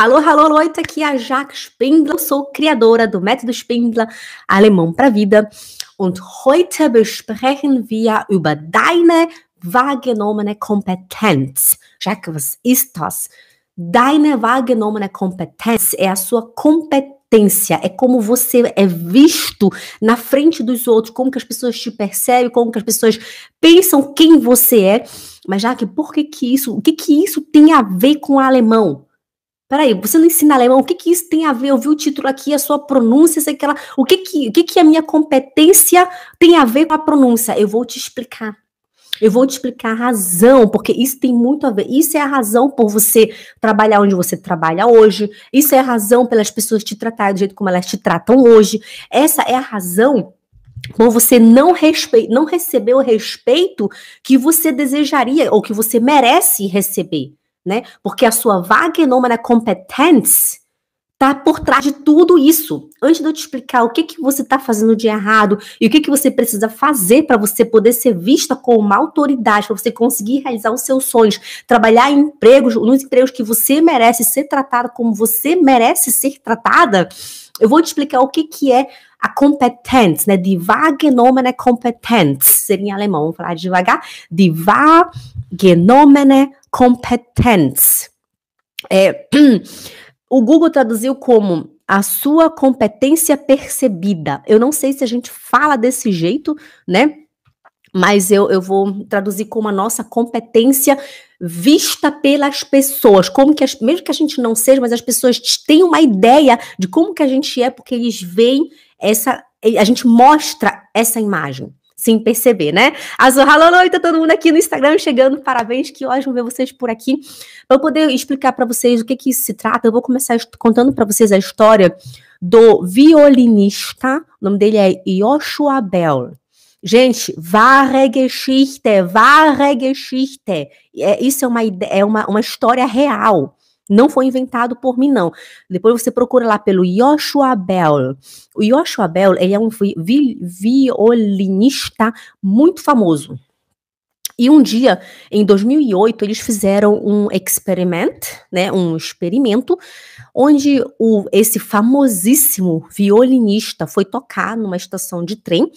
Alô, alô, alô, aqui é a Jaque Spindler, sou criadora do Método Spindler Alemão para Vida und heute besprechen wir über deine wahrgenommene Kompetenz. Jaque, was ist das? Deine wahrgenommene Kompetenz é a sua competência é como você é visto na frente dos outros, como que as pessoas te percebem, como que as pessoas pensam quem você é. Mas Jaque, por que que isso, o que que isso tem a ver com o alemão? Peraí, você não ensina alemão, o que que isso tem a ver? Eu vi o título aqui, a sua pronúncia, sei que ela, o que que, o que que a minha competência tem a ver com a pronúncia? Eu vou te explicar. Eu vou te explicar a razão, porque isso tem muito a ver. Isso é a razão por você trabalhar onde você trabalha hoje. Isso é a razão pelas pessoas te tratarem do jeito como elas te tratam hoje. Essa é a razão por você não, respe... não receber o respeito que você desejaria ou que você merece receber né? Porque a sua Wagenomen competence tá por trás de tudo isso. Antes de eu te explicar o que que você está fazendo de errado e o que que você precisa fazer para você poder ser vista como uma autoridade, para você conseguir realizar os seus sonhos, trabalhar em empregos, nos empregos que você merece ser tratada como você merece ser tratada, eu vou te explicar o que que é a competence, né? De wahrgenommene competence seria em alemão, vou falar devagar. de wahrgenommene competence. É, o Google traduziu como a sua competência percebida. Eu não sei se a gente fala desse jeito, né? Mas eu, eu vou traduzir como a nossa competência vista pelas pessoas, como que as, mesmo que a gente não seja, mas as pessoas têm uma ideia de como que a gente é, porque eles veem essa, a gente mostra essa imagem sem perceber, né? Azul, alô, alô, noite, tá todo mundo aqui no Instagram chegando, parabéns, que ótimo ver vocês por aqui. Para poder explicar para vocês o que que se trata, eu vou começar contando para vocês a história do violinista, o nome dele é Joshua Bell. Gente, wahre Geschichte, wahre Geschichte. É, isso é, uma, é uma, uma história real. Não foi inventado por mim, não. Depois você procura lá pelo Joshua Bell. O Joshua Bell ele é um vi vi violinista muito famoso. E um dia, em 2008, eles fizeram um experiment, né, um experimento, onde o, esse famosíssimo violinista foi tocar numa estação de trem,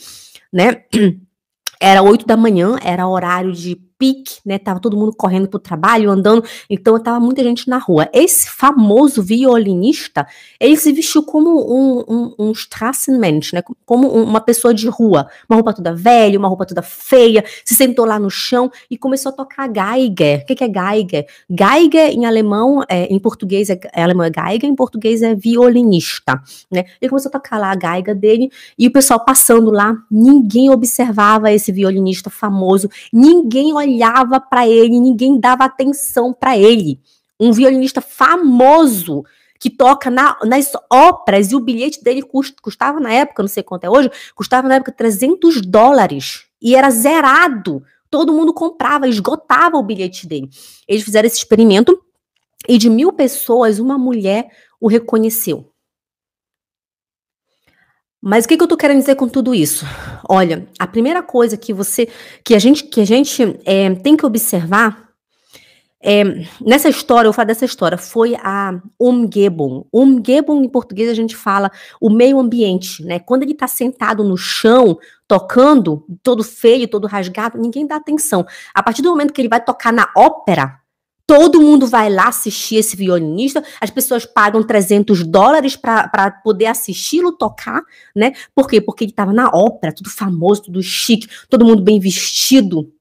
né? Era oito da manhã, era horário de pique, né? Tava todo mundo correndo pro trabalho, andando, então tava muita gente na rua. Esse famoso violinista, ele se vestiu como um, um, um Strassenmensch, né? Como uma pessoa de rua, uma roupa toda velha, uma roupa toda feia, se sentou lá no chão e começou a tocar Geiger. O que, que é Geiger? Geiger em alemão, é, em português é, é alemão é Geiger, em português é violinista, né? Ele começou a tocar lá a Geiger dele e o pessoal passando lá, ninguém observava esse violinista famoso, ninguém olhava olhava para ele, ninguém dava atenção para ele. Um violinista famoso que toca na, nas óperas e o bilhete dele custava na época, não sei quanto é hoje, custava na época 300 dólares e era zerado. Todo mundo comprava, esgotava o bilhete dele. Eles fizeram esse experimento e de mil pessoas, uma mulher o reconheceu. Mas o que, que eu tô querendo dizer com tudo isso? Olha, a primeira coisa que você, que a gente, que a gente é, tem que observar é, nessa história, eu falo dessa história, foi a Umgebung. Umgebung, em português, a gente fala o meio ambiente, né? Quando ele está sentado no chão, tocando, todo feio, todo rasgado, ninguém dá atenção. A partir do momento que ele vai tocar na ópera, Todo mundo vai lá assistir esse violinista, as pessoas pagam 300 dólares para poder assisti-lo tocar, né? Por quê? Porque ele estava na ópera, tudo famoso, tudo chique, todo mundo bem vestido,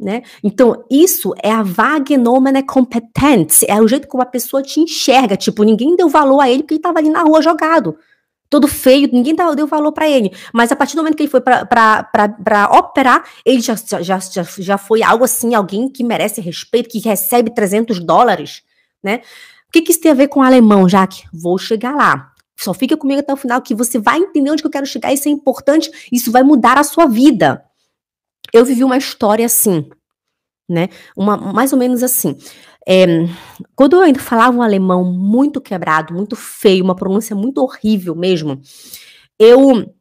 né? Então, isso é a Wagnomene é competence, é o jeito como a pessoa te enxerga, tipo, ninguém deu valor a ele porque ele estava ali na rua jogado todo feio, ninguém deu valor para ele. Mas a partir do momento que ele foi para operar, ele já, já, já, já foi algo assim, alguém que merece respeito, que recebe 300 dólares, né? O que, que isso tem a ver com o alemão, Jaque? Vou chegar lá. Só fica comigo até o final que você vai entender onde que eu quero chegar, isso é importante, isso vai mudar a sua vida. Eu vivi uma história assim, né? Uma, mais ou menos assim. É, quando eu ainda falava um alemão muito quebrado, muito feio, uma pronúncia muito horrível mesmo, eu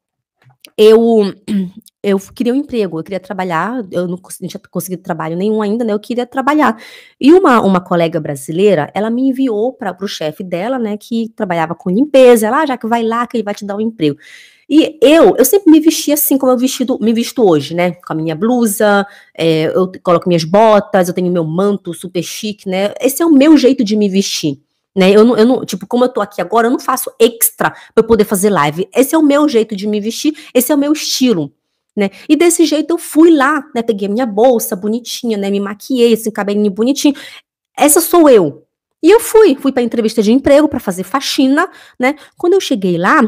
eu eu queria um emprego, eu queria trabalhar, eu não, não tinha conseguido trabalho nenhum ainda, né? Eu queria trabalhar. E uma, uma colega brasileira, ela me enviou para o chefe dela, né, que trabalhava com limpeza, ela, ah, já que vai lá que ele vai te dar um emprego. E eu, eu sempre me vesti assim como eu vestido, me visto hoje, né? Com a minha blusa, é, eu coloco minhas botas, eu tenho meu manto super chique, né? Esse é o meu jeito de me vestir. Né? Eu, não, eu não, tipo, como eu tô aqui agora, eu não faço extra para poder fazer live. Esse é o meu jeito de me vestir, esse é o meu estilo. Né? E desse jeito eu fui lá, né? Peguei a minha bolsa bonitinha, né? Me maquiei, assim, cabelinho bonitinho. Essa sou eu, e eu fui, fui para entrevista de emprego para fazer faxina, né? Quando eu cheguei lá,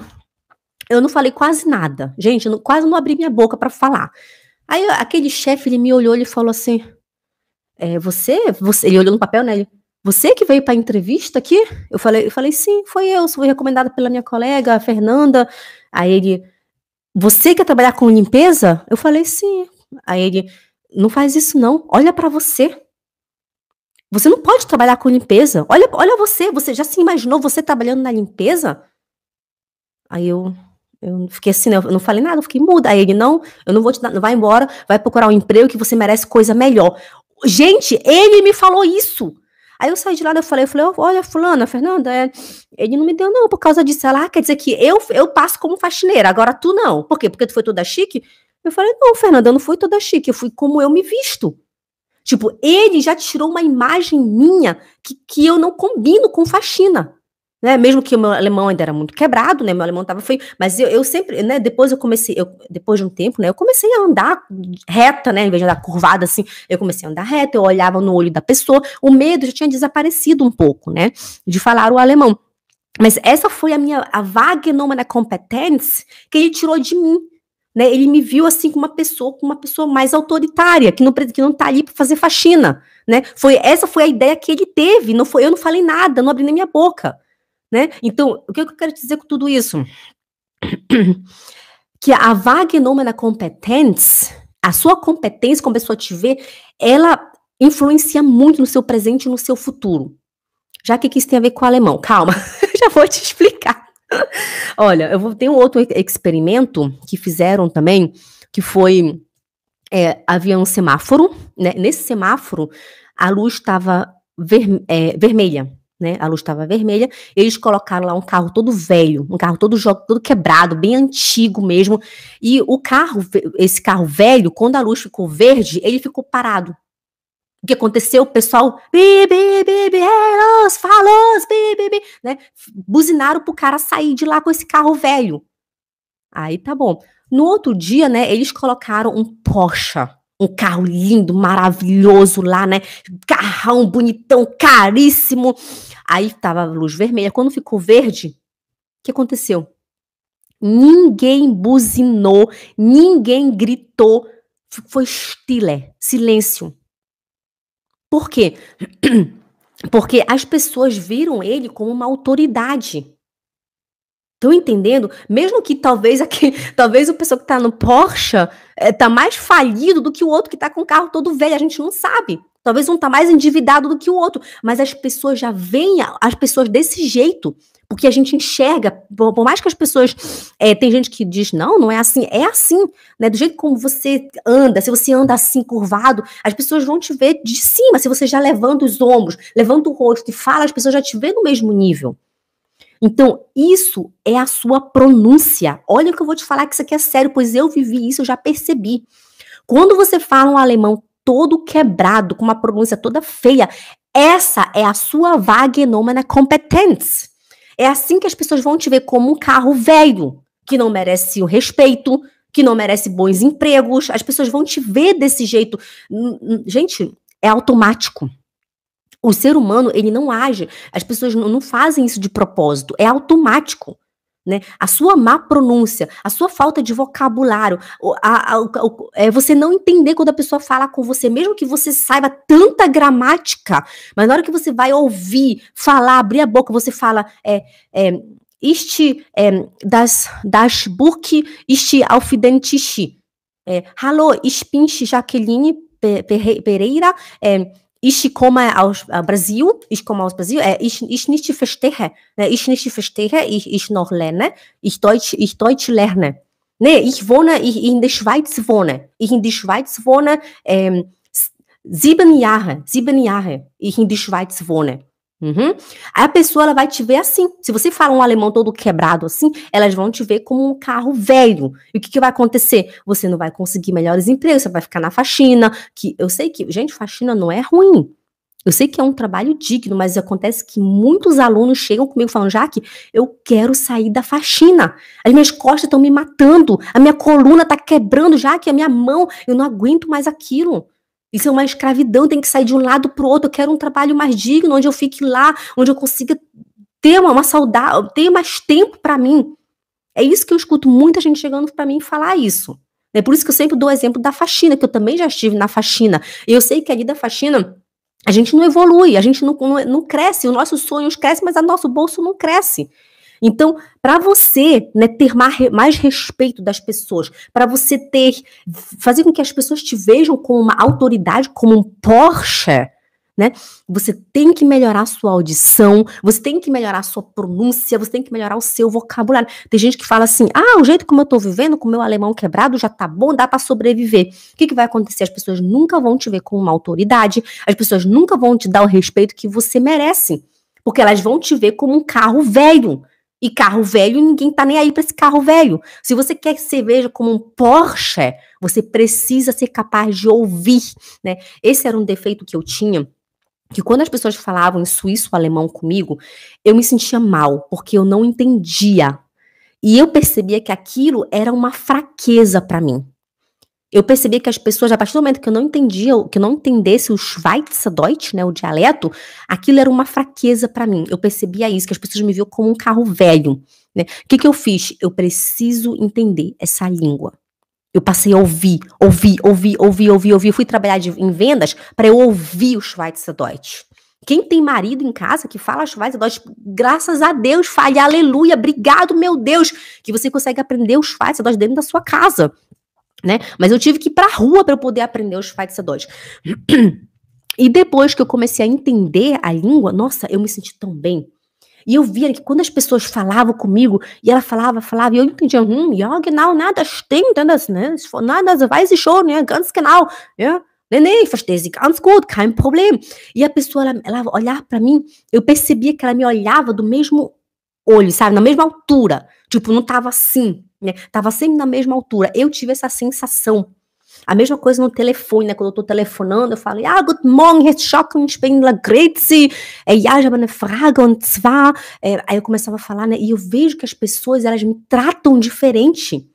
eu não falei quase nada. Gente, eu não, quase não abri minha boca para falar. Aí aquele chefe, ele me olhou, ele falou assim: é, você, você, ele olhou no papel, né? Ele, você que veio para entrevista aqui? Eu falei, eu falei, sim, foi eu, fui recomendada pela minha colega, a Fernanda. Aí ele, você quer trabalhar com limpeza? Eu falei, sim. Aí ele, não faz isso não, olha para você. Você não pode trabalhar com limpeza. Olha, olha você, você já se imaginou você trabalhando na limpeza? Aí eu, eu fiquei assim, né, Eu não falei nada, eu fiquei muda. Aí ele, não, eu não vou te dar, não vai embora, vai procurar um emprego que você merece coisa melhor. Gente, ele me falou isso. Aí eu saí de lá, eu falei, eu falei, oh, olha, fulana, Fernanda, é... ele não me deu não por causa disso. Ela, ah, quer dizer que eu, eu passo como faxineira, agora tu não. Por quê? Porque tu foi toda chique? Eu falei, não, Fernanda, eu não fui toda chique, eu fui como eu me visto. Tipo, ele já tirou uma imagem minha que, que eu não combino com faxina né? Mesmo que o meu alemão ainda era muito quebrado, né? Meu alemão tava feio, mas eu, eu sempre, né? Depois eu comecei, eu, depois de um tempo, né? Eu comecei a andar reta, né? Em vez de andar curvada assim, eu comecei a andar reta. Eu olhava no olho da pessoa. O medo já tinha desaparecido um pouco, né? De falar o alemão. Mas essa foi a minha a vagnômana competence que ele tirou de mim. Né, ele me viu assim com uma pessoa, com uma pessoa mais autoritária, que não que não tá ali para fazer faxina, né? Foi essa foi a ideia que ele teve, não foi, eu não falei nada, não abri nem minha boca. Né? Então, o que eu quero dizer com tudo isso? Que a vagnômena competência, a sua competência, como a pessoa te vê, ela influencia muito no seu presente e no seu futuro. Já que isso tem a ver com o alemão, calma, já vou te explicar. Olha, eu vou ter um outro experimento que fizeram também, que foi é, havia um semáforo, né? Nesse semáforo a luz estava ver, é, vermelha, né? A luz estava vermelha. Eles colocaram lá um carro todo velho, um carro todo jogo, todo quebrado, bem antigo mesmo. E o carro, esse carro velho, quando a luz ficou verde, ele ficou parado. O que aconteceu? O pessoal, bi, bi, bi, bi, eros, é falos, bi, bi, bi, né? Buzinaram pro cara sair de lá com esse carro velho. Aí tá bom. No outro dia, né, eles colocaram um Porsche um carro lindo, maravilhoso lá, né? Carrão bonitão, caríssimo. Aí tava a luz vermelha. Quando ficou verde, o que aconteceu? Ninguém buzinou, ninguém gritou. Foi stiller, silêncio. Por quê? Porque as pessoas viram ele como uma autoridade. Estão entendendo? Mesmo que talvez aqui, talvez o pessoa que está no Porsche está eh, mais falido do que o outro que está com o carro todo velho, a gente não sabe. Talvez um está mais endividado do que o outro, mas as pessoas já veem as pessoas desse jeito, porque a gente enxerga, por, por mais que as pessoas, é, tem gente que diz, não, não é assim, é assim, né, do jeito como você anda, se você anda assim, curvado, as pessoas vão te ver de cima, se você já levanta os ombros, levanta o rosto e fala, as pessoas já te vê no mesmo nível. Então, isso é a sua pronúncia. Olha o que eu vou te falar, que isso aqui é sério, pois eu vivi isso, eu já percebi. Quando você fala um alemão todo quebrado, com uma pronúncia toda feia, essa é a sua vagnômena competence. É assim que as pessoas vão te ver como um carro velho, que não merece o respeito, que não merece bons empregos. As pessoas vão te ver desse jeito. Gente, é automático. O ser humano, ele não age, as pessoas não, fazem isso de propósito, é automático. Né? A sua má pronúncia, a sua falta de vocabulário, a, a, a, é você não entender quando a pessoa fala com você, mesmo que você saiba tanta gramática, mas na hora que você vai ouvir, falar, abrir a boca, você fala, é, é, este, é, das, das Burk, este auf É, Hallo, ich bin Jacqueline Pereira, é, ich komme aus äh, Brasil, ich komme aus Brasil, äh, ich, ich nicht verstehe, äh, ich nicht verstehe, ich, ich noch lerne, ich Deutsch, ich Deutsch lerne. Nee, ich wohne, ich in der Schweiz wohne, ich in der Schweiz wohne, ähm, sieben Jahre, sieben Jahre, ich in der Schweiz wohne. Uhum. Aí a pessoa ela vai te ver assim. Se você fala um alemão todo quebrado assim, elas vão te ver como um carro velho. E o que, que vai acontecer? Você não vai conseguir melhores empregos, você vai ficar na faxina. Que eu sei que, gente, faxina não é ruim. Eu sei que é um trabalho digno, mas acontece que muitos alunos chegam comigo falando, Jaque, eu quero sair da faxina. As minhas costas estão me matando, a minha coluna está quebrando, Jaque, a minha mão, eu não aguento mais aquilo. Isso é uma escravidão, tem que sair de um lado para o outro. Eu quero um trabalho mais digno, onde eu fique lá, onde eu consiga ter uma, uma saudade, ter mais tempo para mim. É isso que eu escuto muita gente chegando para mim falar isso. É por isso que eu sempre dou o exemplo da faxina, que eu também já estive na faxina. E eu sei que ali da faxina a gente não evolui, a gente não, não, não cresce, os nossos sonhos crescem, mas o nosso bolso não cresce. Então, para você né, ter mais respeito das pessoas, para você ter fazer com que as pessoas te vejam como uma autoridade, como um Porsche, né? Você tem que melhorar a sua audição, você tem que melhorar a sua pronúncia, você tem que melhorar o seu vocabulário. Tem gente que fala assim: ah, o jeito como eu tô vivendo, com o meu alemão quebrado, já tá bom, dá para sobreviver. O que, que vai acontecer? As pessoas nunca vão te ver como uma autoridade, as pessoas nunca vão te dar o respeito que você merece, porque elas vão te ver como um carro velho e carro velho, ninguém tá nem aí para esse carro velho. Se você quer que você veja como um Porsche, você precisa ser capaz de ouvir, né? Esse era um defeito que eu tinha, que quando as pessoas falavam em suíço alemão comigo, eu me sentia mal, porque eu não entendia. E eu percebia que aquilo era uma fraqueza para mim eu percebi que as pessoas, a partir do momento que eu não entendia, que eu não entendesse o Schweizerdeutsch, né, o dialeto, aquilo era uma fraqueza para mim. Eu percebia isso, que as pessoas me viam como um carro velho. Né? O que, que eu fiz? Eu preciso entender essa língua. Eu passei a ouvir, ouvir, ouvir, ouvir, ouvir, ouvir. Eu fui trabalhar de, em vendas para eu ouvir o Schweizerdeutsch. Quem tem marido em casa que fala Schweizerdeutsch, graças a Deus, fale aleluia, obrigado, meu Deus, que você consegue aprender o Schweizerdeutsch dentro da sua casa né? Mas eu tive que ir pra rua para eu poder aprender os fights E depois que eu comecei a entender a língua, nossa, eu me senti tão bem. E eu via que quando as pessoas falavam comigo, e ela falava, falava, e eu entendia, hum, ja, não nada stimmt, né? Nada vai ich schon, né ganz genau, né Neném, verstehe ganz gut, kein Problem. E a pessoa, ela, ela olhava para mim, eu percebia que ela me olhava do mesmo olho, sabe? Na mesma altura. Tipo, não tava assim, né? Tava sempre na mesma altura. Eu tive essa sensação. A mesma coisa no telefone, né? Quando eu tô telefonando, eu falo, ah good morning, Herr Schocken, ich bin Lagretti, é, ja, ich habe eine Frage, und zwar... É, aí eu começava a falar, né? E eu vejo que as pessoas, elas me tratam diferente.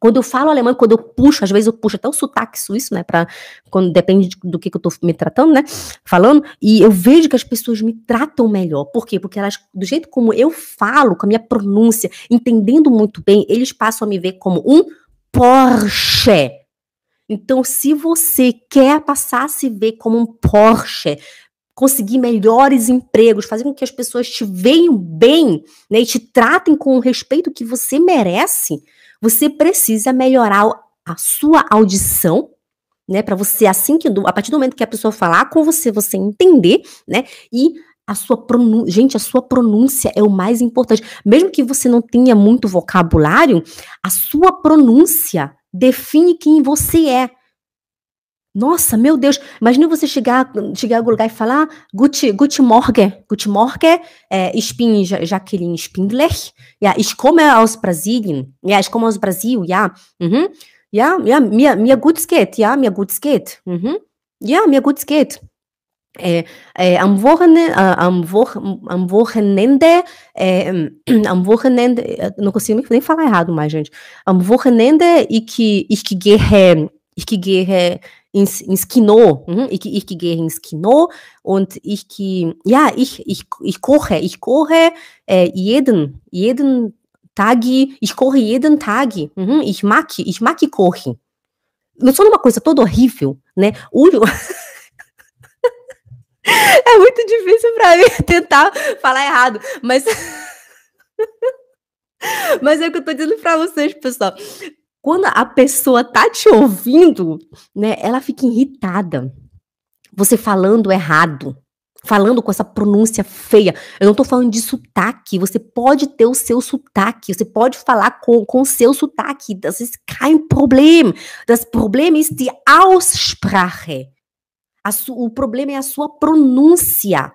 Quando eu falo alemão, quando eu puxo, às vezes eu puxo até o sotaque suíço, né? para quando depende do que, que eu tô me tratando, né? Falando, e eu vejo que as pessoas me tratam melhor. Por quê? Porque elas, do jeito como eu falo, com a minha pronúncia, entendendo muito bem, eles passam a me ver como um Porsche. Então, se você quer passar a se ver como um Porsche, conseguir melhores empregos, fazer com que as pessoas te vejam bem né, e te tratem com o respeito que você merece, você precisa melhorar a sua audição, né? Para você, assim que a partir do momento que a pessoa falar com você, você entender, né? E a sua pronúncia, gente, a sua pronúncia é o mais importante. Mesmo que você não tenha muito vocabulário, a sua pronúncia define quem você é. Nossa, meu Deus! Imagina você chegar, chegar a algum lugar e falar Guti, Guti Morgen. Guti Morgen, é, Jacqueline Spindler. Ja, ich komme aus Brasilien. Ja, ich komme aus Brasil, ja. Mhm. Ja, ja, mir, mir gut geht, ja, mir gut geht. Mhm. Ja, mir gut geht. É, é, am Wochenende, äh, am, am Wochenende, ähm, am Wochenende, não consigo nem falar errado mais, gente. Am Wochenende ich, ich gehe, ich gehe ins, ins Kino. Mhm. Ich, ich gehe ins Kino und ich ja, ich, ich, ich koche. Ich koche äh, jeden, jeden Tag. Ich koche jeden Tag. Mhm. Ich mag, ich mag kochen. Não sou uma coisa é toda horrível, né? Olho. é muito difícil para mim tentar falar errado, mas. Mas é o que eu tô dizendo para vocês, pessoal quando a pessoa tá te ouvindo, né, ela fica irritada. Você falando errado, falando com essa pronúncia feia. Eu não tô falando de sotaque. Você pode ter o seu sotaque, você pode falar com, com o seu sotaque. Das ist kein Problem. Das Problem ist die Aussprache. Su, o problema é a sua pronúncia.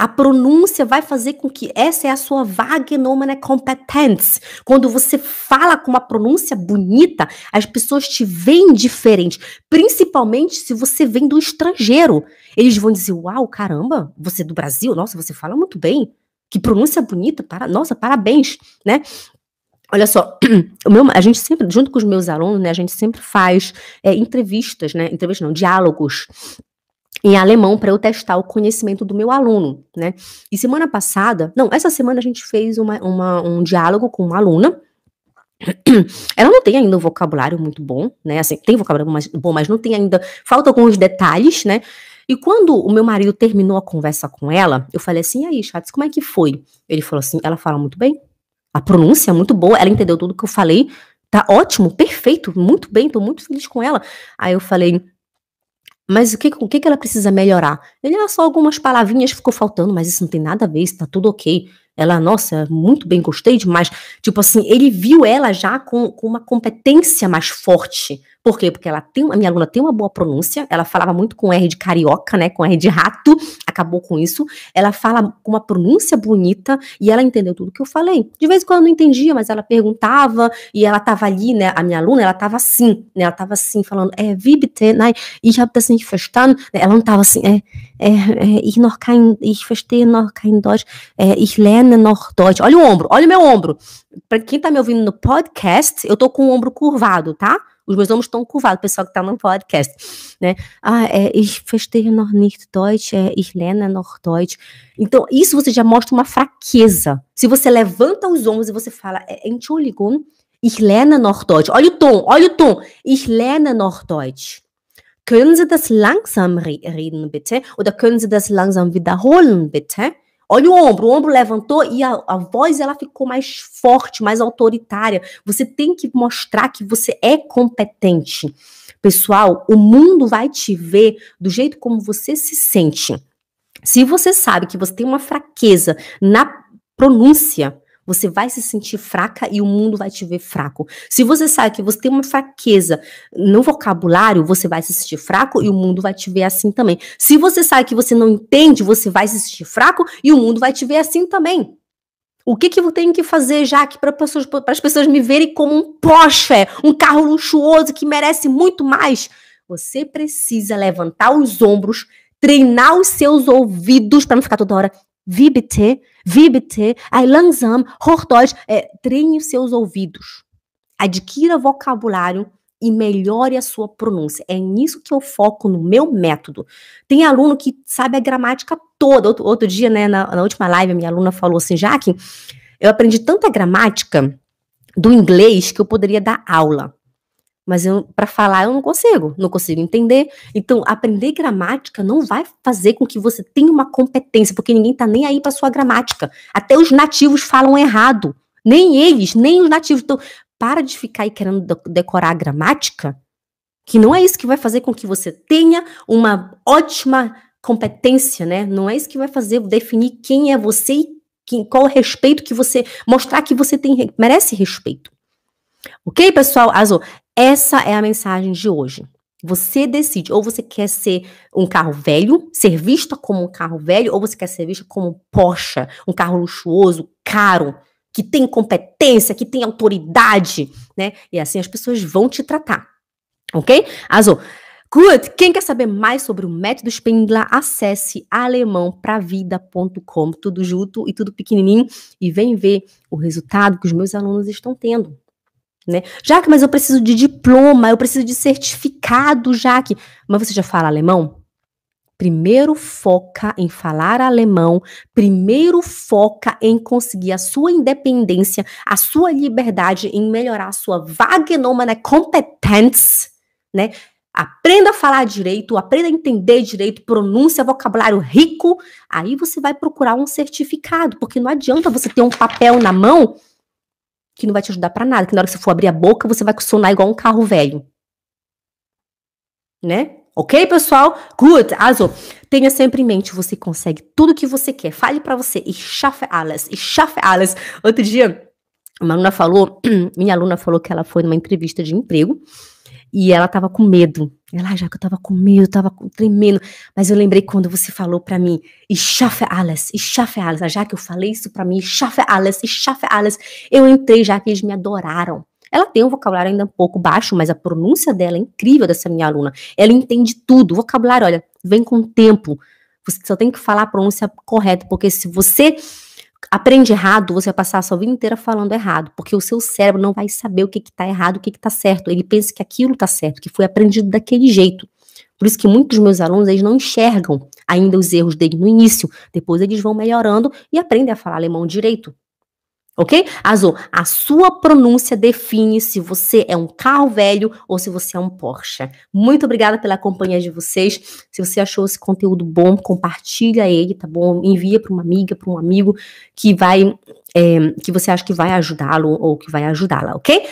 A pronúncia vai fazer com que essa é a sua Wagenomene Competence. Quando você fala com uma pronúncia bonita, as pessoas te veem diferente, principalmente se você vem do estrangeiro. Eles vão dizer: "Uau, caramba, você é do Brasil? Nossa, você fala muito bem. Que pronúncia bonita, para, nossa, parabéns", né? Olha só, meu, a gente sempre, junto com os meus alunos, né, a gente sempre faz é, entrevistas, né, entrevistas não, diálogos em alemão para eu testar o conhecimento do meu aluno, né? E semana passada, não, essa semana a gente fez uma, uma um diálogo com uma aluna. Ela não tem ainda um vocabulário muito bom, né? Assim, tem vocabulário mais, bom, mas não tem ainda. Falta alguns detalhes, né? E quando o meu marido terminou a conversa com ela, eu falei assim: e aí, Chats, como é que foi? Ele falou assim: ela fala muito bem. A pronúncia é muito boa, ela entendeu tudo que eu falei. Tá ótimo, perfeito, muito bem, tô muito feliz com ela. Aí eu falei: mas o que, o que ela precisa melhorar? Ele, ah, só algumas palavrinhas ficou faltando, mas isso não tem nada a ver, está tudo ok. Ela, nossa, muito bem, gostei demais. Tipo assim, ele viu ela já com, com uma competência mais forte por quê? Porque ela tem, a minha aluna tem uma boa pronúncia, ela falava muito com R de carioca, né, com R de rato, acabou com isso. Ela fala com uma pronúncia bonita e ela entendeu tudo que eu falei. De vez em quando eu não entendia, mas ela perguntava e ela tava ali, né, a minha aluna, ela tava assim, né, ela tava assim, falando, é, vibte, né, ich hab das nicht verstanden. Ela não tava assim, é, é, é ich noch kein, ich verstehe noch kein Deutsch, é, ich lerne noch Deutsch. Olha o ombro, olha o meu ombro. Pra quem tá me ouvindo no podcast, eu tô com o ombro curvado, tá? Os meus nomes estão curvados, pessoal que está no podcast, né? Ah, é, ich verstehe noch nicht Deutsch, é, ich lerne noch Deutsch. Então, isso você já mostra uma fraqueza. Se você levanta os ombros e você fala, Entschuldigung, ich lerne noch Deutsch. Olha o tom, olha o tom. Ich lerne noch Deutsch. Können Sie das langsam reden, bitte? Oder können Sie das langsam wiederholen, bitte? Olha o ombro, o ombro levantou e a, a voz ela ficou mais forte, mais autoritária. Você tem que mostrar que você é competente. Pessoal, o mundo vai te ver do jeito como você se sente. Se você sabe que você tem uma fraqueza na pronúncia, você vai se sentir fraca e o mundo vai te ver fraco. Se você sabe que você tem uma fraqueza no vocabulário, você vai se sentir fraco e o mundo vai te ver assim também. Se você sabe que você não entende, você vai se sentir fraco e o mundo vai te ver assim também. O que, que eu tenho que fazer, já aqui para pessoas, as pessoas me verem como um Porsche, um carro luxuoso que merece muito mais? Você precisa levantar os ombros, treinar os seus ouvidos para não ficar toda hora. Wie bitte? Wie bitte? aí langsam, Hochdeutsch. É, treine os seus ouvidos. Adquira vocabulário e melhore a sua pronúncia. É nisso que eu foco no meu método. Tem aluno que sabe a gramática toda. Outro, outro dia, né, na, na, última live, a minha aluna falou assim, Jaque, eu aprendi tanta gramática do inglês que eu poderia dar aula mas eu para falar eu não consigo, não consigo entender. Então, aprender gramática não vai fazer com que você tenha uma competência, porque ninguém tá nem aí para sua gramática. Até os nativos falam errado, nem eles, nem os nativos. Então, para de ficar aí querendo decorar a gramática, que não é isso que vai fazer com que você tenha uma ótima competência, né? Não é isso que vai fazer definir quem é você e quem, qual o respeito que você mostrar que você tem merece respeito. Ok, pessoal? Azul, essa é a mensagem de hoje. Você decide, ou você quer ser um carro velho, ser vista como um carro velho, ou você quer ser vista como um Porsche, um carro luxuoso, caro, que tem competência, que tem autoridade, né? E assim as pessoas vão te tratar, ok? Azul. Good! Quem quer saber mais sobre o método Spindler, acesse alemãopravida.com, tudo junto e tudo pequenininho, e vem ver o resultado que os meus alunos estão tendo né? que mas eu preciso de diploma, eu preciso de certificado, já que Mas você já fala alemão? Primeiro foca em falar alemão, primeiro foca em conseguir a sua independência, a sua liberdade, em melhorar a sua vagnômana né, Competence, né? Aprenda a falar direito, aprenda a entender direito, pronúncia, vocabulário rico. Aí você vai procurar um certificado, porque não adianta você ter um papel na mão que não vai te ajudar para nada, que na hora que você for abrir a boca, você vai sonar igual um carro velho. Né? Ok, pessoal? Good. azul tenha sempre em mente, você consegue tudo que você quer. Fale para você. E schaffe alas, E schaffe alas. Outro dia, uma aluna falou, minha aluna falou que ela foi numa entrevista de emprego e ela tava com medo. Ela, ah, já que eu tava com medo, tava tremendo. Mas eu lembrei quando você falou para mim, Ishafe Alice, Ishafe Alice. Ah, já que eu falei isso para mim, Ishafe Alice, Ishafe Alice. Eu entrei já que eles me adoraram. Ela tem um vocabulário ainda um pouco baixo, mas a pronúncia dela é incrível dessa minha aluna. Ela entende tudo. O vocabulário, olha, vem com o tempo. Você só tem que falar a pronúncia correta, porque se você aprende errado, você vai passar a sua vida inteira falando errado, porque o seu cérebro não vai saber o que está errado, o que está certo. Ele pensa que aquilo está certo, que foi aprendido daquele jeito. Por isso que muitos dos meus alunos, eles não enxergam ainda os erros dele no início. Depois eles vão melhorando e aprendem a falar alemão direito. Ok? Azul, a sua pronúncia define se você é um carro velho ou se você é um Porsche. Muito obrigada pela companhia de vocês. Se você achou esse conteúdo bom, compartilha ele, tá bom? Envia para uma amiga, para um amigo que vai, é, que você acha que vai ajudá-lo ou que vai ajudá-la, ok?